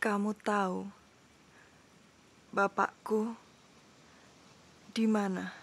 Kamu tahu, bapakku di mana?